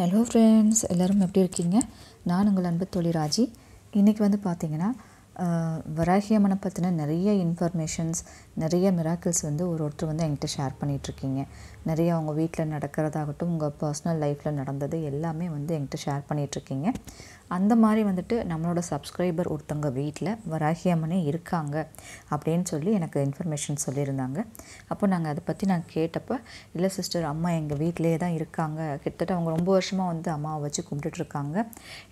hello friends எல்லோரும் எப்படி இருக்கீங்க நான் உங்கள் அன்பு தொழில் ராஜி இன்றைக்கி வந்து பார்த்தீங்கன்னா வராகிய மனம் பற்றின நிறைய இன்ஃபர்மேஷன்ஸ் நிறைய மிராக்கிள்ஸ் வந்து ஒரு ஒருத்தர் வந்து என்கிட்ட ஷேர் பண்ணிகிட்ருக்கீங்க நிறைய உங்கள் வீட்டில் நடக்கிறதாகட்டும் உங்கள் பர்சனல் லைஃப்பில் நடந்தது எல்லாமே வந்து என்கிட்ட ஷேர் பண்ணிகிட்ருக்கீங்க அந்த மாதிரி வந்துட்டு நம்மளோட சப்ஸ்கிரைபர் ஒருத்தவங்க வீட்டில் வராகியம்மனே இருக்காங்க அப்படின்னு சொல்லி எனக்கு இன்ஃபர்மேஷன் சொல்லியிருந்தாங்க அப்போ நாங்கள் அதை பற்றி நான் கேட்டப்போ இல்லை சிஸ்டர் அம்மா எங்கள் வீட்டிலே தான் இருக்காங்க கிட்டத்தட்ட அவங்க ரொம்ப வருஷமாக வந்து அம்மாவை வச்சு கும்பிட்டுட்ருக்காங்க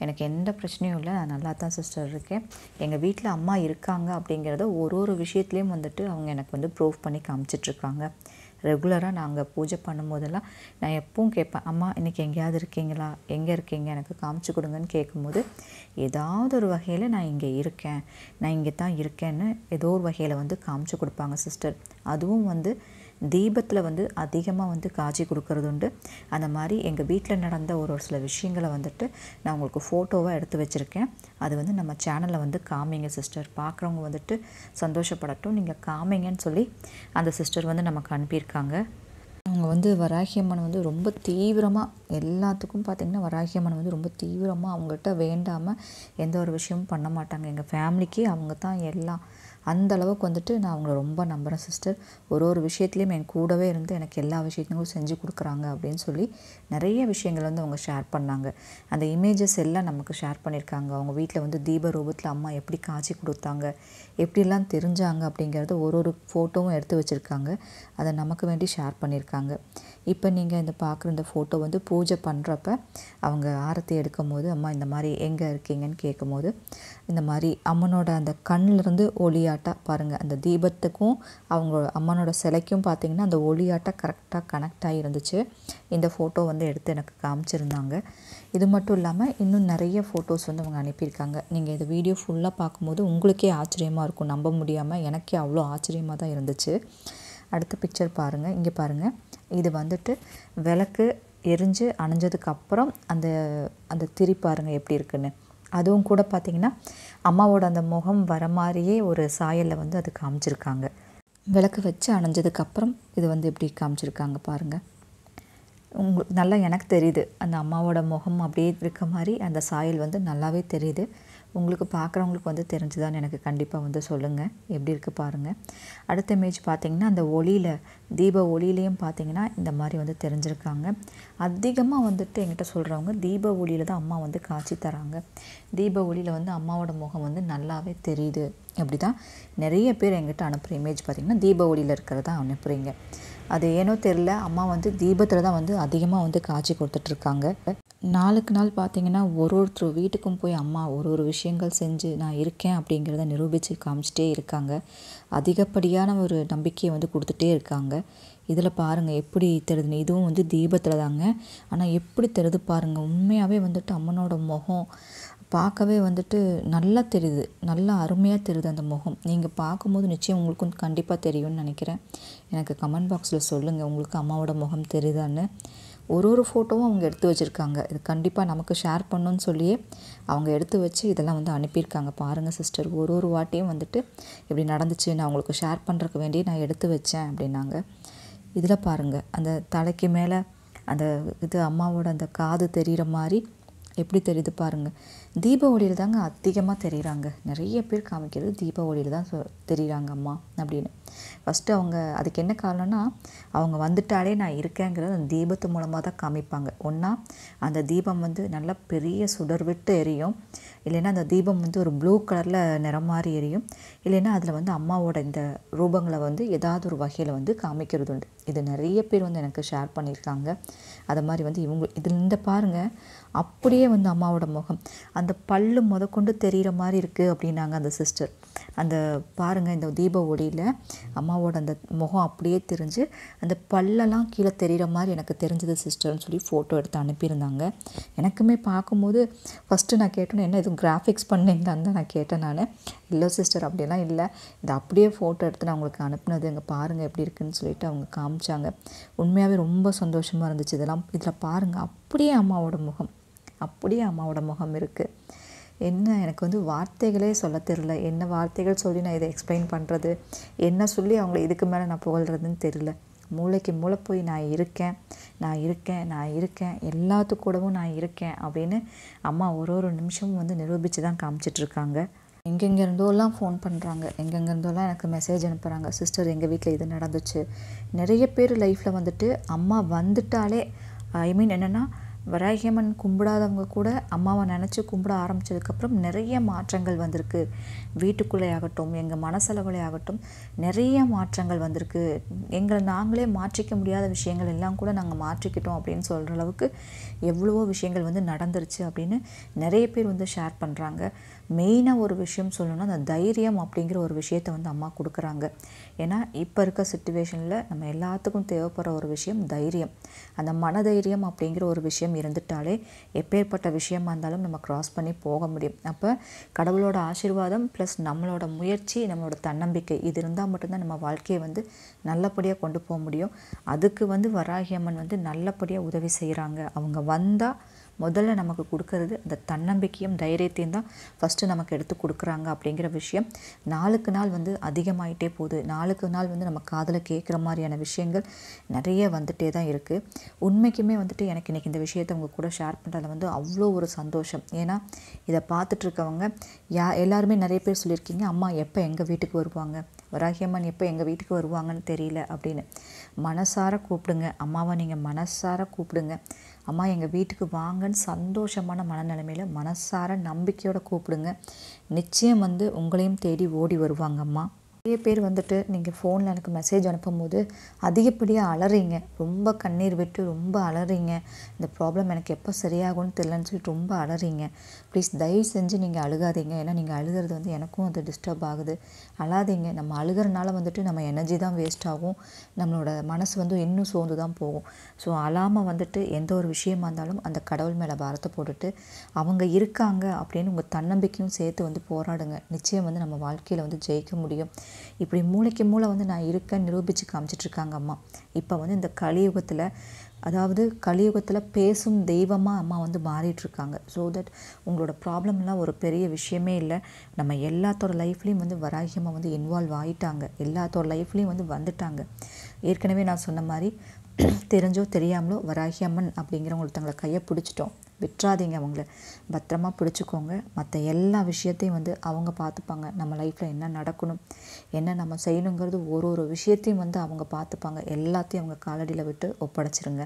எனக்கு எந்த பிரச்சனையும் இல்லை நான் நல்லா தான் சிஸ்டர் இருக்கேன் எங்கள் வீட்டில் அம்மா இருக்காங்க அப்படிங்கிறத ஒரு ஒரு விஷயத்துலேயும் வந்துட்டு அவங்க எனக்கு வந்து ப்ரூவ் பண்ணி காமிச்சிட்ருக்காங்க ரெகுலராக நாங்கள் பூஜை பண்ணும்போதெல்லாம் நான் எப்பவும் கேட்பேன் அம்மா இன்றைக்கி எங்கேயாவது இருக்கீங்களா எங்கே இருக்கீங்க எனக்கு காமிச்சு கொடுங்கன்னு கேட்கும்போது ஏதாவது ஒரு வகையில் நான் இங்கே இருக்கேன் நான் இங்கே தான் இருக்கேன்னு ஏதோ ஒரு வகையில் வந்து காமிச்சு கொடுப்பாங்க சிஸ்டர் அதுவும் வந்து தீபத்தில் வந்து அதிகமாக வந்து காட்சி கொடுக்கறது உண்டு அந்த மாதிரி எங்கள் வீட்டில் நடந்த ஒரு ஒரு சில விஷயங்களை வந்துட்டு நான் உங்களுக்கு ஃபோட்டோவாக எடுத்து வச்சுருக்கேன் அது வந்து நம்ம சேனலில் வந்து காமிங்க சிஸ்டர் பார்க்குறவங்க வந்துட்டு சந்தோஷப்படட்டும் நீங்கள் காமிங்கன்னு சொல்லி அந்த சிஸ்டர் வந்து நமக்கு அனுப்பியிருக்காங்க அவங்க வந்து வராகியம்மன் வந்து ரொம்ப தீவிரமாக எல்லாத்துக்கும் பார்த்திங்கன்னா வராகியம்மன் வந்து ரொம்ப தீவிரமாக அவங்ககிட்ட வேண்டாமல் எந்த ஒரு விஷயமும் பண்ண மாட்டாங்க எங்கள் ஃபேமிலிக்கு அவங்க தான் எல்லாம் அந்த அளவுக்கு வந்துட்டு நான் அவங்கள ரொம்ப நம்புகிறேன் சிஸ்டர் ஒரு ஒரு விஷயத்துலேயும் என் கூடவே இருந்து எனக்கு எல்லா விஷயத்தையும் செஞ்சு கொடுக்குறாங்க அப்படின்னு சொல்லி நிறைய விஷயங்கள் வந்து அவங்க ஷேர் பண்ணாங்க அந்த இமேஜஸ் எல்லாம் நமக்கு ஷேர் பண்ணியிருக்காங்க அவங்க வீட்டில் வந்து தீப ரூபத்தில் அம்மா எப்படி காய்ச்சி கொடுத்தாங்க எப்படிலாம் தெரிஞ்சாங்க அப்படிங்கிறத ஒரு ஒரு ஃபோட்டோவும் எடுத்து வச்சுருக்காங்க அதை நமக்கு வேண்டி ஷேர் பண்ணியிருக்காங்க இப்போ நீங்கள் இந்த பார்க்குற இந்த ஃபோட்டோ வந்து பூஜை பண்ணுறப்ப அவங்க ஆரத்தி எடுக்கும் போது அம்மா இந்த மாதிரி எங்கே இருக்கீங்கன்னு கேட்கும்போது இந்த மாதிரி அம்மனோட அந்த கண்ணிலிருந்து ஒளியாட்டாக பாருங்கள் அந்த தீபத்துக்கும் அவங்க அம்மனோட சிலைக்கும் பார்த்திங்கன்னா அந்த ஒளியாட்டாக கரெக்டாக கனெக்ட் ஆகி இருந்துச்சு இந்த ஃபோட்டோ வந்து எடுத்து எனக்கு காமிச்சிருந்தாங்க இது மட்டும் இல்லாமல் இன்னும் நிறைய ஃபோட்டோஸ் வந்து அவங்க அனுப்பியிருக்காங்க நீங்கள் இந்த வீடியோ ஃபுல்லாக பார்க்கும்போது உங்களுக்கே ஆச்சரியமாக இருக்கும் நம்ப முடியாமல் எனக்கே அவ்வளோ ஆச்சரியமாக தான் இருந்துச்சு அடுத்த பிக்சர் பாருங்கள் இங்கே பாருங்கள் இது வந்துட்டு விளக்கு எரிஞ்சு அணைஞ்சதுக்கப்புறம் அந்த அந்த திரி பாருங்கள் எப்படி இருக்குன்னு அதுவும் கூட பார்த்திங்கன்னா அம்மாவோட அந்த முகம் வர மாதிரியே ஒரு சாயலில் வந்து அது காமிச்சிருக்காங்க விளக்கு வச்சு அணைஞ்சதுக்கப்புறம் இது வந்து எப்படி காமிச்சிருக்காங்க பாருங்கள் உங்களுக்கு நல்லா எனக்கு தெரியுது அந்த அம்மாவோட முகம் அப்படியே இருக்க மாதிரி அந்த சாயல் வந்து நல்லாவே தெரியுது உங்களுக்கு பார்க்குறவங்களுக்கு வந்து தெரிஞ்சுதான்னு எனக்கு கண்டிப்பாக வந்து சொல்லுங்கள் எப்படி இருக்குது பாருங்கள் அடுத்த இமேஜ் பார்த்திங்கன்னா அந்த ஒளியில் தீப ஒளியிலையும் பார்த்திங்கன்னா இந்த மாதிரி வந்து தெரிஞ்சிருக்காங்க அதிகமாக வந்துட்டு எங்கிட்ட சொல்கிறவங்க தீப ஒளியில் தான் அம்மா வந்து காட்சி தராங்க தீப ஒளியில் வந்து அம்மாவோட முகம் வந்து நல்லாவே தெரியுது அப்படி தான் நிறைய பேர் எங்கிட்ட அனுப்புகிற இமேஜ் பார்த்திங்கன்னா தீப ஒளியில் இருக்கிறதா அனுப்புகிறீங்க அது ஏனோ தெரில அம்மா வந்து தீபத்தில் தான் வந்து அதிகமாக வந்து காட்சி கொடுத்துட்ருக்காங்க நாளுக்கு நாள் பார்த்திங்கன்னா ஒரு ஒருத்தர் வீட்டுக்கும் போய் அம்மா ஒரு ஒரு விஷயங்கள் செஞ்சு நான் இருக்கேன் அப்படிங்கிறத நிரூபித்து காமிச்சிட்டே இருக்காங்க அதிகப்படியான ஒரு நம்பிக்கையை வந்து கொடுத்துட்டே இருக்காங்க இதில் பாருங்கள் எப்படி தருதுன்னு இதுவும் வந்து தீபத்தில் தாங்க ஆனால் எப்படி தருது பாருங்கள் உண்மையாகவே வந்துட்டு அம்மனோட முகம் பார்க்கவே வந்துட்டு நல்லா தெரியுது நல்லா அருமையாக தெரியுது அந்த முகம் நீங்கள் பார்க்கும்போது நிச்சயம் உங்களுக்கும் கண்டிப்பாக தெரியும்னு நினைக்கிறேன் எனக்கு கமெண்ட் பாக்ஸில் சொல்லுங்கள் உங்களுக்கு அம்மாவோட முகம் தெரியுதான்னு ஒரு ஒரு ஃபோட்டோவும் அவங்க எடுத்து வச்சுருக்காங்க இது கண்டிப்பாக நமக்கு ஷேர் பண்ணணுன்னு சொல்லியே அவங்க எடுத்து வச்சு இதெல்லாம் வந்து அனுப்பியிருக்காங்க பாருங்கள் சிஸ்டர் ஒரு ஒரு வாட்டியும் வந்துட்டு இப்படி நடந்துச்சு நான் அவங்களுக்கு ஷேர் பண்ணுறக்கு வேண்டிய நான் எடுத்து வச்சேன் அப்படின்னாங்க இதில் பாருங்கள் அந்த தலைக்கு மேலே அந்த இது அம்மாவோட அந்த காது தெரிகிற மாதிரி எப்படி தெரியுது பாருங்கள் தீப ஒளியில் தாங்க அதிகமாக தெரிகிறாங்க நிறைய பேர் காமிக்கிறது தீப ஒளியில் தான் சொ தெரிகிறாங்க அம்மா அப்படின்னு ஃபஸ்ட்டு அவங்க அதுக்கு என்ன காரணம்னா அவங்க வந்துட்டாலே நான் இருக்கேங்கிறது அந்த தீபத்து மூலமாக தான் காமிப்பாங்க ஒன்றா அந்த தீபம் வந்து நல்லா பெரிய சுடர் விட்டு எரியும் இல்லைன்னா அந்த தீபம் வந்து ஒரு ப்ளூ கலரில் நிறம் மாதிரி எரியும் இல்லைன்னா அதில் வந்து அம்மாவோட இந்த ரூபங்களை வந்து ஏதாவது ஒரு வகையில் வந்து காமிக்கிறது உண்டு இது நிறைய பேர் வந்து எனக்கு ஷேர் பண்ணியிருக்காங்க அதை மாதிரி வந்து இவங்க இதில் இந்த பாருங்கள் அப்படியே வந்து அம்மாவோட முகம் அந்த பல்லு முதக்கொண்டு தெரிகிற மாதிரி இருக்குது அப்படின்னாங்க அந்த சிஸ்டர் அந்த பாருங்கள் இந்த தீப ஒளியில் அம்மாவோட அந்த முகம் அப்படியே தெரிஞ்சு அந்த பல்லெல்லாம் கீழே தெரிகிற மாதிரி எனக்கு தெரிஞ்சது சிஸ்டர்னு சொல்லி ஃபோட்டோ எடுத்து அனுப்பியிருந்தாங்க எனக்குமே பார்க்கும்போது ஃபஸ்ட்டு நான் கேட்டோன்னு என்ன எதுவும் கிராஃபிக்ஸ் பண்ணிங்களான்னு தான் நான் கேட்டேன் நான் இல்லை சிஸ்டர் அப்படிலாம் இல்லை இந்த அப்படியே ஃபோட்டோ எடுத்து நான் உங்களுக்கு அனுப்புனது எங்கள் பாருங்கள் எப்படி இருக்குன்னு சொல்லிட்டு அவங்க காமிச்சாங்க உண்மையாகவே ரொம்ப சந்தோஷமாக இருந்துச்சு இதெல்லாம் இதில் பாருங்கள் அப்படியே அம்மாவோட முகம் அப்படியே அம்மாவோட முகம் இருக்குது என்ன எனக்கு வந்து வார்த்தைகளே சொல்ல தெரில என்ன வார்த்தைகள் சொல்லி நான் இதை எக்ஸ்பிளைன் பண்ணுறது என்ன சொல்லி அவங்கள இதுக்கு மேலே நான் புகழ்கிறதுன்னு தெரில மூளைக்கு மூளை போய் நான் இருக்கேன் நான் இருக்கேன் நான் இருக்கேன் எல்லாத்து கூடவும் நான் இருக்கேன் அப்படின்னு அம்மா ஒரு ஒரு நிமிஷமும் வந்து நிரூபித்து தான் காமிச்சிட்ருக்காங்க எங்கெங்கேருந்தோலாம் ஃபோன் பண்ணுறாங்க எங்கெங்கேருந்தோலாம் எனக்கு மெசேஜ் அனுப்புகிறாங்க சிஸ்டர் எங்கள் வீட்டில் இது நடந்துச்சு நிறைய பேர் லைஃப்பில் வந்துட்டு அம்மா வந்துட்டாலே ஐ மீன் என்னென்னா வராகியம்மன் கும்பிடாதவங்க கூட அம்மாவை நினச்சி கும்பிட ஆரம்பித்ததுக்கப்புறம் நிறைய மாற்றங்கள் வந்திருக்கு வீட்டுக்குள்ளே ஆகட்டும் எங்கள் மனசளவுலே ஆகட்டும் நிறைய மாற்றங்கள் வந்திருக்கு எங்களை நாங்களே மாற்றிக்க முடியாத விஷயங்கள் எல்லாம் கூட நாங்கள் மாற்றிக்கிட்டோம் அப்படின்னு சொல்கிற அளவுக்கு எவ்வளவோ விஷயங்கள் வந்து நடந்துருச்சு அப்படின்னு நிறைய பேர் வந்து ஷேர் பண்ணுறாங்க மெயினாக ஒரு விஷயம் சொல்லணும்னா அந்த தைரியம் அப்படிங்கிற ஒரு விஷயத்தை வந்து அம்மா கொடுக்குறாங்க ஏன்னா இப்போ இருக்க சுச்சுவேஷனில் நம்ம எல்லாத்துக்கும் தேவைப்படுற ஒரு விஷயம் தைரியம் அந்த மனதைரியம் அப்படிங்கிற ஒரு விஷயம் இருந்துட்டாலே எப்பேற்பட்ட விஷயமா இருந்தாலும் நம்ம க்ராஸ் பண்ணி போக முடியும் அப்போ கடவுளோட ஆசீர்வாதம் ப்ளஸ் நம்மளோட முயற்சி நம்மளோட தன்னம்பிக்கை இது இருந்தால் மட்டும்தான் நம்ம வாழ்க்கையை வந்து நல்லபடியாக கொண்டு போக முடியும் அதுக்கு வந்து வராகி அம்மன் வந்து நல்லபடியாக உதவி செய்கிறாங்க அவங்க வந்தால் முதல்ல நமக்கு கொடுக்கறது அந்த தன்னம்பிக்கையும் தைரியத்தையும் தான் ஃபஸ்ட்டு நமக்கு எடுத்து கொடுக்குறாங்க அப்படிங்கிற விஷயம் நாளுக்கு நாள் வந்து அதிகமாயிட்டே போகுது நாளுக்கு நாள் வந்து நம்ம காதில் கேட்குற மாதிரியான விஷயங்கள் நிறைய வந்துகிட்டே தான் இருக்குது உண்மைக்குமே வந்துட்டு எனக்கு இன்றைக்கி இந்த விஷயத்தை அவங்க கூட ஷேர் பண்ணுறதுல வந்து அவ்வளோ ஒரு சந்தோஷம் ஏன்னா இதை பார்த்துட்ருக்கவங்க யா எல்லாருமே நிறைய பேர் சொல்லியிருக்கீங்க அம்மா எப்போ எங்கள் வீட்டுக்கு வருவாங்க வராகியம்மன் எப்போ எங்கள் வீட்டுக்கு வருவாங்கன்னு தெரியல அப்படின்னு மனசார கூப்பிடுங்க அம்மாவை நீங்கள் மனசார கூப்பிடுங்க அம்மா எங்கள் வீட்டுக்கு வாங்கன்னு சந்தோஷமான மனநிலைமையில் மனசார நம்பிக்கையோடு கூப்பிடுங்க நிச்சயம் வந்து உங்களையும் தேடி ஓடி வருவாங்கம்மா நிறைய பேர் வந்துட்டு நீங்கள் ஃபோனில் எனக்கு மெசேஜ் அனுப்பும்போது அதிகப்படியாக அலறீங்க ரொம்ப கண்ணீர் விட்டு ரொம்ப அலறிங்க இந்த ப்ராப்ளம் எனக்கு எப்போ சரியாகும்னு தெரிலன்னு சொல்லிட்டு ரொம்ப அலறிங்க ப்ளீஸ் தயவு செஞ்சு நீங்கள் அழுகாதீங்க ஏன்னா நீங்கள் அழுகிறது வந்து எனக்கும் அது டிஸ்டர்ப் ஆகுது அழாதீங்க நம்ம அழுகிறனால வந்துட்டு நம்ம எனர்ஜி தான் வேஸ்ட் ஆகும் நம்மளோட மனசு வந்து இன்னும் சோர்ந்து தான் போகும் ஸோ அழாமல் வந்துட்டு எந்த ஒரு விஷயமா இருந்தாலும் அந்த கடவுள் மேலே பாரத்தை போட்டுட்டு அவங்க இருக்காங்க அப்படின்னு உங்கள் தன்னம்பிக்கையும் சேர்த்து வந்து போராடுங்க நிச்சயம் வந்து நம்ம வாழ்க்கையில் வந்து ஜெயிக்க முடியும் இப்படி மூளைக்கு மூளை வந்து நான் இருக்க நிரூபித்து காமிச்சிட்ருக்காங்க அம்மா இப்போ வந்து இந்த கலியுகத்தில் அதாவது கலியுகத்தில் பேசும் தெய்வமாக அம்மா வந்து மாறிட்டுருக்காங்க ஸோ தட் உங்களோட ப்ராப்ளம்லாம் ஒரு பெரிய விஷயமே இல்லை நம்ம எல்லாத்தோட லைஃப்லேயும் வந்து வராகியமாக வந்து இன்வால்வ் ஆகிட்டாங்க எல்லாத்தோட லைஃப்லேயும் வந்து வந்துட்டாங்க ஏற்கனவே நான் சொன்ன மாதிரி தெரிஞ்சோ தெரியாமலோ வராகி அம்மன் அப்படிங்கிறவங்களுக்கு தங்களை கையை பிடிச்சிட்டோம் விட்டுறாதீங்க அவங்கள பத்திரமா பிடிச்சிக்கோங்க மற்ற எல்லா விஷயத்தையும் வந்து அவங்க பார்த்துப்பாங்க நம்ம லைஃப்பில் என்ன நடக்கணும் என்ன நம்ம செய்யணுங்கிறது ஒரு ஒரு விஷயத்தையும் வந்து அவங்க பார்த்துப்பாங்க எல்லாத்தையும் அவங்க காலடியில் விட்டு ஒப்படைச்சிருங்க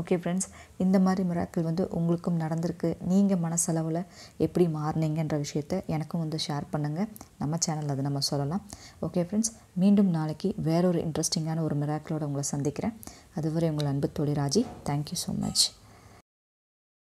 ஓகே ஃப்ரெண்ட்ஸ் இந்த மாதிரி மிராக்கள் வந்து உங்களுக்கும் நடந்திருக்கு நீங்கள் மனசளவில் எப்படி மாறினீங்கன்ற விஷயத்த எனக்கும் வந்து ஷேர் பண்ணுங்கள் நம்ம சேனலில் அதை நம்ம சொல்லலாம் ஓகே ஃப்ரெண்ட்ஸ் மீண்டும் நாளைக்கு வேறொரு இன்ட்ரெஸ்டிங்கான ஒரு மிராக்களோட உங்களை சந்திக்கிறேன் அதுவரை உங்கள் அன்பு தொழில் ராஜி தேங்க்யூ ஸோ மச்